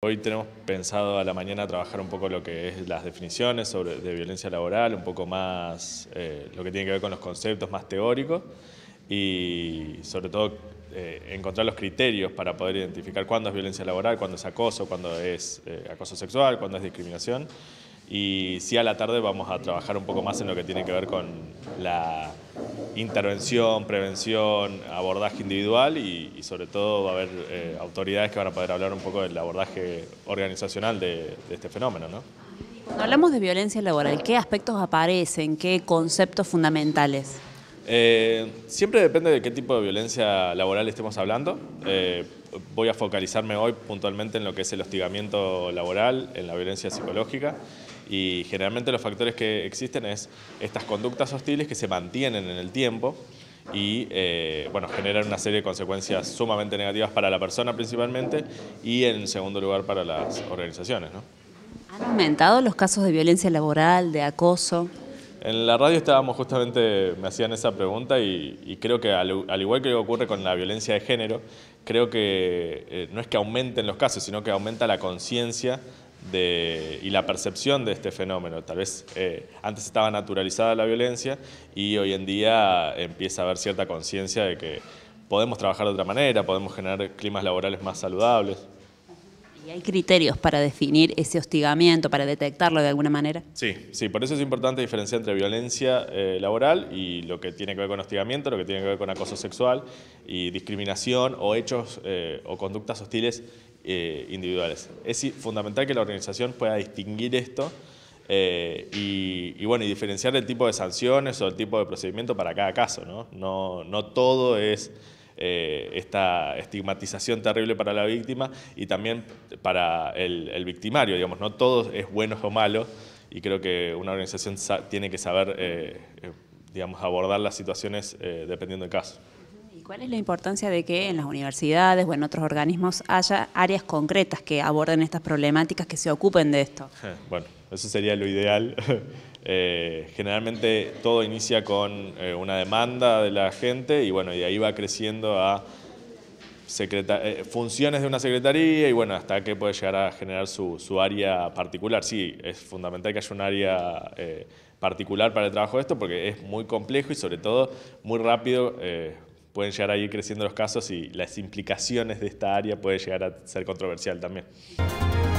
Hoy tenemos pensado a la mañana trabajar un poco lo que es las definiciones sobre, de violencia laboral, un poco más eh, lo que tiene que ver con los conceptos más teóricos y sobre todo eh, encontrar los criterios para poder identificar cuándo es violencia laboral, cuándo es acoso, cuándo es eh, acoso sexual, cuándo es discriminación y sí a la tarde vamos a trabajar un poco más en lo que tiene que ver con la intervención, prevención, abordaje individual y, sobre todo va a haber eh, autoridades que van a poder hablar un poco del abordaje organizacional de, este fenómeno. ¿no? Cuando hablamos de violencia laboral, ¿qué aspectos aparecen? ¿Qué conceptos fundamentales? Eh, siempre depende de qué tipo de violencia laboral estemos hablando. Eh, voy a focalizarme hoy puntualmente en lo que es el hostigamiento laboral, en la violencia psicológica y generalmente los factores que existen es estas conductas hostiles que se mantienen en el tiempo y eh, bueno, generan una serie de consecuencias sumamente negativas para la persona principalmente y en segundo lugar para las organizaciones. ¿no? ¿Han aumentado los casos de violencia laboral, de acoso? En la radio estábamos justamente, me hacían esa pregunta y, creo que al, igual que ocurre con la violencia de género, creo que eh, no es que aumenten los casos, sino que aumenta la conciencia y la percepción de este fenómeno. Tal vez eh, antes estaba naturalizada la violencia y hoy en día empieza a haber cierta conciencia de que podemos trabajar de otra manera, podemos generar climas laborales más saludables. ¿Y hay criterios para definir ese hostigamiento, para detectarlo de alguna manera? Sí, sí, por eso es importante diferenciar entre violencia eh, laboral y lo que tiene que ver con hostigamiento, lo que tiene que ver con acoso sexual y discriminación o hechos eh, o conductas hostiles eh, individuales. Es fundamental que la organización pueda distinguir esto y, bueno, y diferenciar el tipo de sanciones o el tipo de procedimiento para cada caso. No, no, no todo es eh, esta estigmatización terrible para la víctima y también para el, victimario, digamos, no todo es bueno o malo y creo que una organización tiene que saber, eh, eh, digamos, abordar las situaciones dependiendo del caso. ¿Y cuál es la importancia de que en las universidades o en otros organismos haya áreas concretas que aborden estas problemáticas, que se ocupen de esto? Bueno, eso sería lo ideal. Eh, generalmente todo inicia con eh, una demanda de la gente y bueno, y de ahí va creciendo a eh, funciones de una secretaría y bueno, hasta que puede llegar a generar su, área particular. Sí, es fundamental que haya un área particular para el trabajo de esto porque es muy complejo y sobre todo muy rápido pueden llegar a ir creciendo los casos y las implicaciones de esta área puede llegar a ser controversial también.